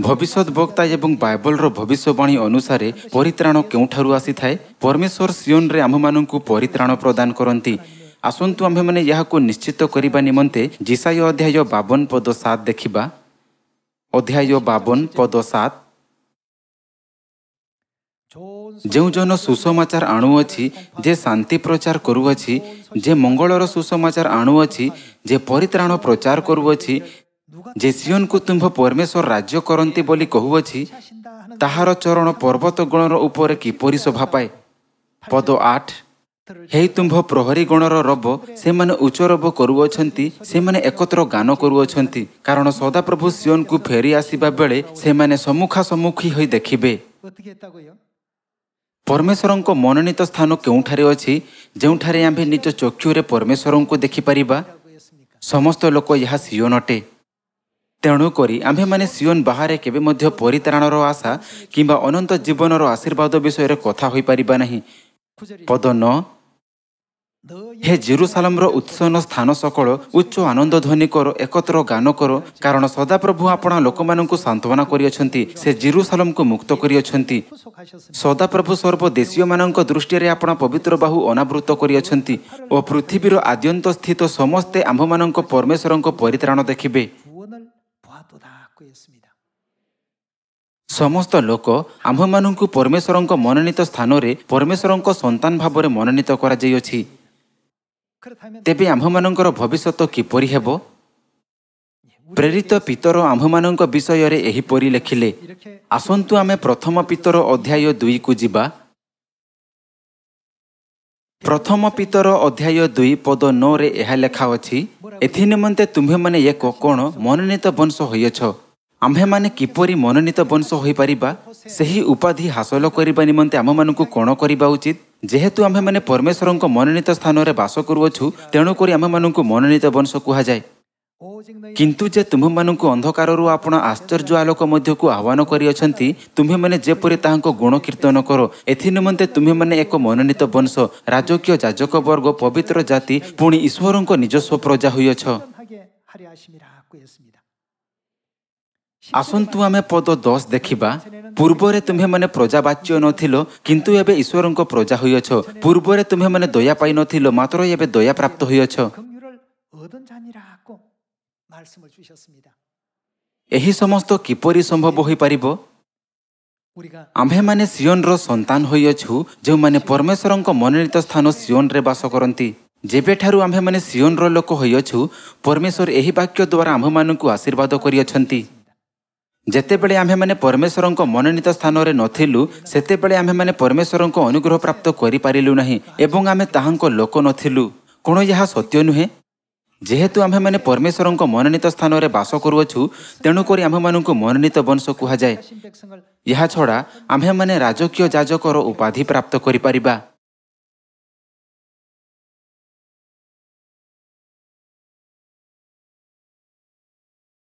ଭବିଷ୍ୟତ ବକ୍ତା ଏବଂ ବାଇବଲର ଭବିଷ୍ୟବାଣୀ ଅନୁସାରେ ପରିତ୍ରାଣ କେଉଁଠାରୁ ଆସିଥାଏ ପରମେଶ୍ୱର ସିଓନରେ ଆମ୍ଭମାନଙ୍କୁ ପରିତ୍ରାଣ ପ୍ରଦାନ କରନ୍ତି ଆସନ୍ତୁ ଆମ୍ଭେମାନେ ଏହାକୁ ନିଶ୍ଚିତ କରିବା ନିମନ୍ତେ ଜିସାଇ ଅଧ୍ୟାୟ ବାବନ ପଦ ସାତ ଦେଖିବା ଅଧ୍ୟାୟ ବାବନ ପଦ ସାତ ଯେଉଁ ଜନ ସୁସମାଚାର ଆଣୁଅଛି ଯେ ଶାନ୍ତି ପ୍ରଚାର କରୁଅଛି ଯେ ମଙ୍ଗଳର ସୁସମାଚାର ଆଣୁଅଛି ଯେ ପରିତ୍ରାଣ ପ୍ରଚାର କରୁଅଛି ଯେ ସିଓନକୁ ତୁମ୍ଭ ପରମେଶ୍ୱର ରାଜ୍ୟ କରନ୍ତି ବୋଲି କହୁଅଛି ତାହାର ଚରଣ ପର୍ବତ ଗଣର ଉପରେ କିପରି ଶୋଭା ପାଏ ପଦ ଆଠ ହେଇ ତୁମ୍ଭ ପ୍ରହରୀ ଗଣର ରବ ସେମାନେ ଉଚ୍ଚ ରବ କରୁଅଛନ୍ତି ସେମାନେ ଏକତ୍ର ଗାନ କରୁଅଛନ୍ତି କାରଣ ସଦାପ୍ରଭୁ ସିଓନକୁ ଫେରି ଆସିବା ବେଳେ ସେମାନେ ସମ୍ମୁଖାସମ୍ମୁଖୀ ହୋଇ ଦେଖିବେ ପରମେଶ୍ୱରଙ୍କ ମନୋନୀତ ସ୍ଥାନ କେଉଁଠାରେ ଅଛି ଯେଉଁଠାରେ ଆମ୍ଭେ ନିଜ ଚକ୍ଷୁରେ ପରମେଶ୍ୱରଙ୍କୁ ଦେଖିପାରିବା ସମସ୍ତ ଲୋକ ଏହା ସିଓନ ଅଟେ ତେଣୁକରି ଆମ୍ଭେମାନେ ସିଓନ୍ ବାହାରେ କେବେ ମଧ୍ୟ ପରିତ୍ରାଣର ଆଶା କିମ୍ବା ଅନନ୍ତ ଜୀବନର ଆଶୀର୍ବାଦ ବିଷୟରେ କଥା ହୋଇପାରିବା ନାହିଁ ପଦ ନ ହେ ଜେରୁସାଲମର ଉତ୍ସନ୍ନ ସ୍ଥାନ ସକଳ ଉଚ୍ଚ ଆନନ୍ଦ ଧ୍ୱନି କର ଏକତ୍ର ଗାନ କର କାରଣ ସଦାପ୍ରଭୁ ଆପଣ ଲୋକମାନଙ୍କୁ ସାନ୍ତ୍ୱନା କରିଅଛନ୍ତି ସେ ଜେରୁସାଲମକୁ ମୁକ୍ତ କରିଅଛନ୍ତି ସଦାପ୍ରଭୁ ସ୍ୱର୍ବ ଦେଶୀୟମାନଙ୍କ ଦୃଷ୍ଟିରେ ଆପଣ ପବିତ୍ର ବାହୁ ଅନାବୃତ କରିଅଛନ୍ତି ଓ ପୃଥିବୀର ଆଦ୍ୟନ୍ତ ସ୍ଥିତ ସମସ୍ତେ ଆମ୍ଭମାନଙ୍କ ପରମେଶ୍ୱରଙ୍କ ପରିତ୍ରାଣ ଦେଖିବେ ସମସ୍ତ ଲୋକ ଆମ୍ଭମାନଙ୍କୁ ପରମେଶ୍ୱରଙ୍କ ମନୋନୀତ ସ୍ଥାନରେ ପରମେଶ୍ୱରଙ୍କ ସନ୍ତାନ ଭାବରେ ମନୋନୀତ କରାଯାଇଅଛି ତେବେ ଆମ୍ଭମାନଙ୍କର ଭବିଷ୍ୟତ କିପରି ହେବ ପ୍ରେରିତ ପିତର ଆମ୍ଭମାନଙ୍କ ବିଷୟରେ ଏହିପରି ଲେଖିଲେ ଆସନ୍ତୁ ଆମେ ପ୍ରଥମ ପିତର ଅଧ୍ୟାୟ ଦୁଇକୁ ଯିବା ପ୍ରଥମ ପିତର ଅଧ୍ୟାୟ ଦୁଇ ପଦ ନଅରେ ଏହା ଲେଖା ଅଛି ନିମନ୍ତେ ତୁମ୍ଭେମାନେ ଏକ କ'ଣ ମନୋନୀତ ବଂଶ ହୋଇଅଛ ଆମ୍ଭେମାନେ କିପରି ମନୋନୀତ ବଂଶ ହୋଇପାରିବା ସେହି ଉପାଧି ହାସଲ କରିବା ନିମନ୍ତେ ଆମମାନଙ୍କୁ କ'ଣ କରିବା ଉଚିତ ଯେହେତୁ ଆମ୍ଭେମାନେ ପରମେଶ୍ୱରଙ୍କ ମନୋନୀତ ସ୍ଥାନରେ ବାସ କରୁଅଛୁ ତେଣୁକରି ଆମମାନଙ୍କୁ ମନୋନୀତ ବଂଶ କୁହାଯାଏ କିନ୍ତୁ ଯେ ତୁମ୍ଭମାନଙ୍କୁ ଅନ୍ଧକାରରୁ ଆପଣ ଆଶ୍ଚର୍ଯ୍ୟ ଆଲୋକ ମଧ୍ୟକୁ ଆହ୍ୱାନ କରିଅଛନ୍ତି ତୁମ୍ଭେମାନେ ଯେପରି ତାହାଙ୍କ ଗୁଣ କୀର୍ତ୍ତନ କର ଏଥି ନିମନ୍ତେ ତୁମ୍ଭେମାନେ ଏକ ମନୋନୀତ ବଂଶ ରାଜକୀୟ ଯାଜକବର୍ଗ ପବିତ୍ର ଜାତି ପୁଣି ଈଶ୍ୱରଙ୍କ ନିଜସ୍ୱ ପ୍ରଜା ହୋଇଅଛ ଆସନ୍ତୁ ଆମେ ପଦ ଦଶ ଦେଖିବା ପୂର୍ବରେ ତୁମ୍ଭେମାନେ ପ୍ରଜାବାଚ୍ୟ ନଥିଲ କିନ୍ତୁ ଏବେ ଈଶ୍ୱରଙ୍କ ପ୍ରଜା ହୋଇଅଛ ପୂର୍ବରେ ତୁମ୍ଭେମାନେ ଦୟା ପାଇନଥିଲ ମାତ୍ର ଏବେ ଦୟା ପ୍ରାପ୍ତ ହୋଇଅଛ ଏହି ସମସ୍ତ କିପରି ସମ୍ଭବ ହୋଇପାରିବ ଆମ୍ଭେମାନେ ସିଓନର ସନ୍ତାନ ହୋଇଅଛୁ ଯେଉଁମାନେ ପରମେଶ୍ୱରଙ୍କ ମନୋନୀତ ସ୍ଥାନ ସିଓନରେ ବାସ କରନ୍ତି ଯେବେଠାରୁ ଆମ୍ଭେମାନେ ସିଓନର ଲୋକ ହୋଇଅଛୁ ପରମେଶ୍ୱର ଏହି ବାକ୍ୟ ଦ୍ୱାରା ଆମ୍ଭମାନଙ୍କୁ ଆଶୀର୍ବାଦ କରିଅଛନ୍ତି ଯେତେବେଳେ ଆମ୍ଭେମାନେ ପରମେଶ୍ୱରଙ୍କ ମନୋନୀତ ସ୍ଥାନରେ ନଥିଲୁ ସେତେବେଳେ ଆମ୍ଭେମାନେ ପରମେଶ୍ୱରଙ୍କ ଅନୁଗ୍ରହ ପ୍ରାପ୍ତ କରିପାରିଲୁ ନାହିଁ ଏବଂ ଆମେ ତାହାଙ୍କ ଲୋକ ନଥିଲୁ କ'ଣ ଏହା ସତ୍ୟ ନୁହେଁ ଯେହେତୁ ଆମ୍ଭେମାନେ ପରମେଶ୍ୱରଙ୍କ ମନୋନୀତ ସ୍ଥାନରେ ବାସ କରୁଅଛୁ ତେଣୁକରି ଆମ୍ଭମାନଙ୍କୁ ମନୋନୀତ ବଂଶ କୁହାଯାଏ ଏହାଛଡ଼ା ଆମ୍ଭେମାନେ ରାଜକୀୟ ଯାଜକର ଉପାଧି ପ୍ରାପ୍ତ କରିପାରିବା